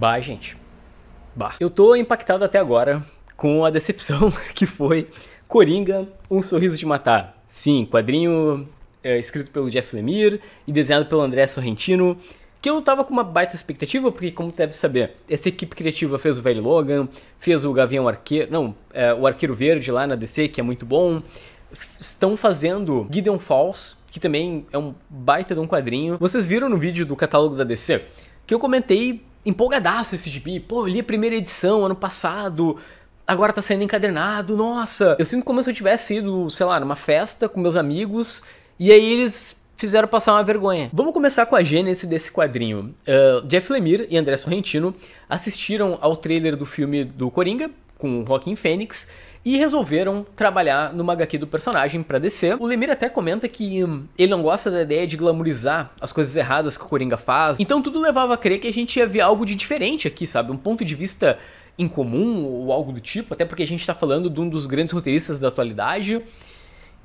Bah, gente. Bah. Eu tô impactado até agora com a decepção que foi Coringa, Um Sorriso de Matar. Sim, quadrinho é, escrito pelo Jeff Lemire e desenhado pelo André Sorrentino, que eu tava com uma baita expectativa, porque como você deve saber, essa equipe criativa fez o Velho Logan, fez o Gavião Arqueiro, não, é, o Arqueiro Verde lá na DC, que é muito bom, estão fazendo Gideon Falls, que também é um baita de um quadrinho. Vocês viram no vídeo do catálogo da DC que eu comentei empolgadaço esse gibi. Pô, eu li a primeira edição ano passado, agora tá sendo encadernado, nossa! Eu sinto como se eu tivesse ido, sei lá, numa festa com meus amigos e aí eles fizeram passar uma vergonha. Vamos começar com a gênese desse quadrinho. Uh, Jeff Lemire e André Sorrentino assistiram ao trailer do filme do Coringa, com o Joaquim Fênix e resolveram trabalhar no HQ do personagem para descer. O Lemir até comenta que hum, ele não gosta da ideia de glamourizar as coisas erradas que o Coringa faz, então tudo levava a crer que a gente ia ver algo de diferente aqui, sabe? Um ponto de vista incomum ou algo do tipo, até porque a gente está falando de um dos grandes roteiristas da atualidade.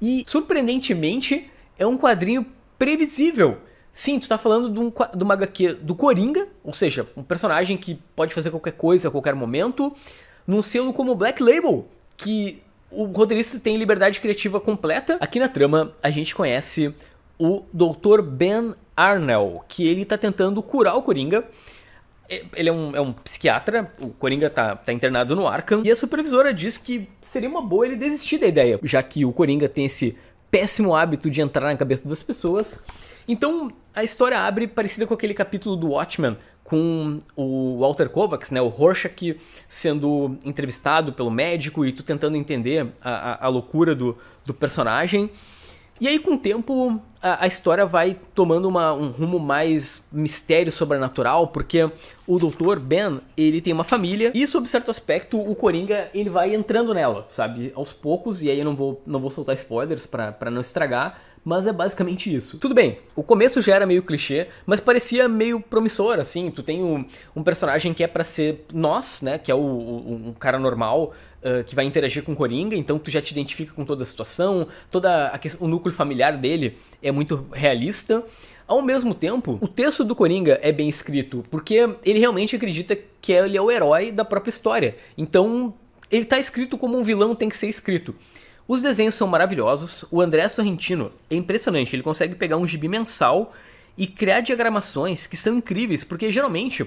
E, surpreendentemente, é um quadrinho previsível. Sim, tu tá falando de, um, de uma HQ do Coringa, ou seja, um personagem que pode fazer qualquer coisa a qualquer momento, num selo como Black Label, que o roteirista tem liberdade criativa completa. Aqui na trama, a gente conhece o Dr. Ben Arnell, que ele tá tentando curar o Coringa. É, ele é um, é um psiquiatra, o Coringa tá, tá, internado no Arkham, e a supervisora diz que seria uma boa ele desistir da ideia, já que o Coringa tem esse péssimo hábito de entrar na cabeça das pessoas. Então a história abre parecida com aquele capítulo do Watchmen, com o Walter Kovacs, né, o Rorschach sendo entrevistado pelo médico e tu tentando entender a, a, a loucura do, do personagem. E aí, com o tempo, a, a história vai tomando uma, um rumo mais mistério sobrenatural, porque o doutor Ben, ele tem uma família, e sob certo aspecto, o Coringa, ele vai entrando nela, sabe? Aos poucos, e aí eu não vou, não vou soltar spoilers para não estragar, mas é basicamente isso. Tudo bem, o começo já era meio clichê, mas parecia meio promissor, assim. Tu tem um, um personagem que é para ser nós, né? Que é o, o um cara normal, Uh, que vai interagir com o Coringa, então tu já te identifica com toda a situação, toda a questão, o núcleo familiar dele é muito realista. Ao mesmo tempo, o texto do Coringa é bem escrito, porque ele realmente acredita que ele é o herói da própria história. Então, ele tá escrito como um vilão tem que ser escrito. Os desenhos são maravilhosos. O André Sorrentino é impressionante. Ele consegue pegar um gibi mensal e criar diagramações que são incríveis, porque geralmente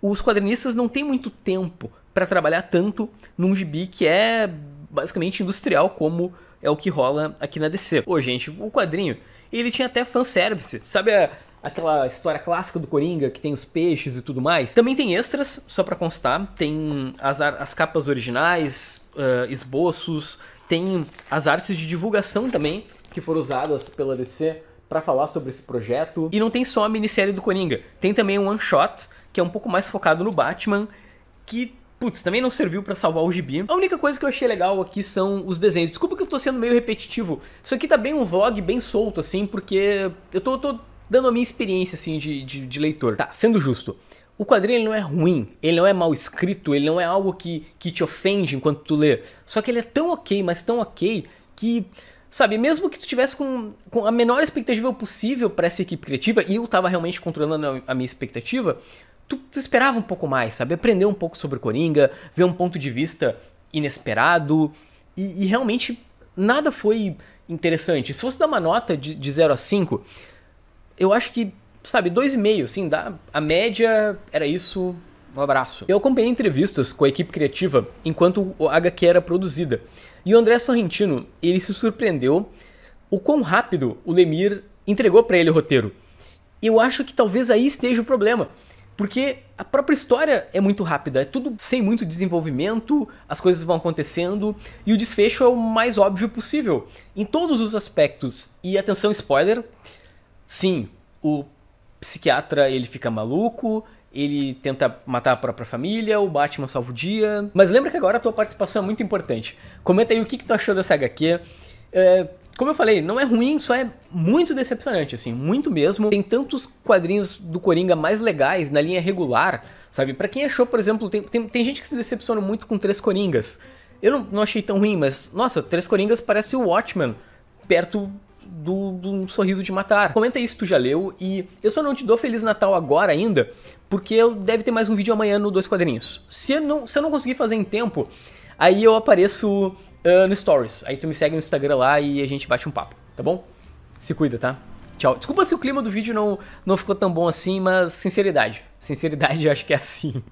os quadrinistas não têm muito tempo para trabalhar tanto num gibi que é basicamente industrial, como é o que rola aqui na DC. Ô, gente, o quadrinho, ele tinha até fanservice. Sabe a, aquela história clássica do Coringa que tem os peixes e tudo mais. Também tem extras, só para constar, tem as, as capas originais, uh, esboços, tem as artes de divulgação também que foram usadas pela DC para falar sobre esse projeto. E não tem só a minissérie do Coringa, tem também um one shot que é um pouco mais focado no Batman, que Putz, também não serviu para salvar o gibi. A única coisa que eu achei legal aqui são os desenhos. Desculpa que eu tô sendo meio repetitivo. Isso aqui tá bem um vlog bem solto, assim, porque eu tô, tô dando a minha experiência assim de, de, de leitor. Tá, sendo justo. O quadrinho ele não é ruim, ele não é mal escrito, ele não é algo que, que te ofende enquanto tu lê. Só que ele é tão ok, mas tão ok, que, sabe, mesmo que tu tivesse com, com a menor expectativa possível para essa equipe criativa, e eu tava realmente controlando a minha expectativa, tu, tu esperava um pouco mais, sabe? Aprender um pouco sobre Coringa, ver um ponto de vista inesperado, e, e realmente nada foi interessante. Se fosse dar uma nota de, de 0 a 5, eu acho que, sabe, dois e meio, assim, dá, a média era isso. Um abraço. Eu acompanhei entrevistas com a equipe criativa enquanto o HQ era produzida. E o André Sorrentino, ele se surpreendeu o quão rápido o Lemir entregou para ele o roteiro. Eu acho que talvez aí esteja o problema. Porque a própria história é muito rápida, é tudo sem muito desenvolvimento, as coisas vão acontecendo e o desfecho é o mais óbvio possível, em todos os aspectos. E atenção, spoiler: Sim, o psiquiatra ele fica maluco, ele tenta matar a própria família, o Batman salva o dia. Mas lembra que agora a tua participação é muito importante. Comenta aí o que, que tu achou dessa HQ. É, como eu falei, não é ruim, só é muito decepcionante, assim, muito mesmo. Tem tantos quadrinhos do Coringa mais legais na linha regular, sabe? Para quem achou, por exemplo, tem, tem, tem, gente que se decepciona muito com Três Coringas. Eu não, não achei tão ruim, mas, nossa, Três Coringas parece o Watchmen perto do, do Sorriso de Matar. Comenta aí se tu já leu e eu só não te dou Feliz Natal agora ainda, porque eu deve ter mais um vídeo amanhã no Dois Quadrinhos. Se eu não, se eu não conseguir fazer em tempo, aí eu apareço uh, no Stories. Aí tu me segue no Instagram lá e a gente bate um papo, tá bom? Se cuida, tá? Tchau. Desculpa se o clima do vídeo não, não ficou tão bom assim, mas sinceridade. Sinceridade eu acho que é assim.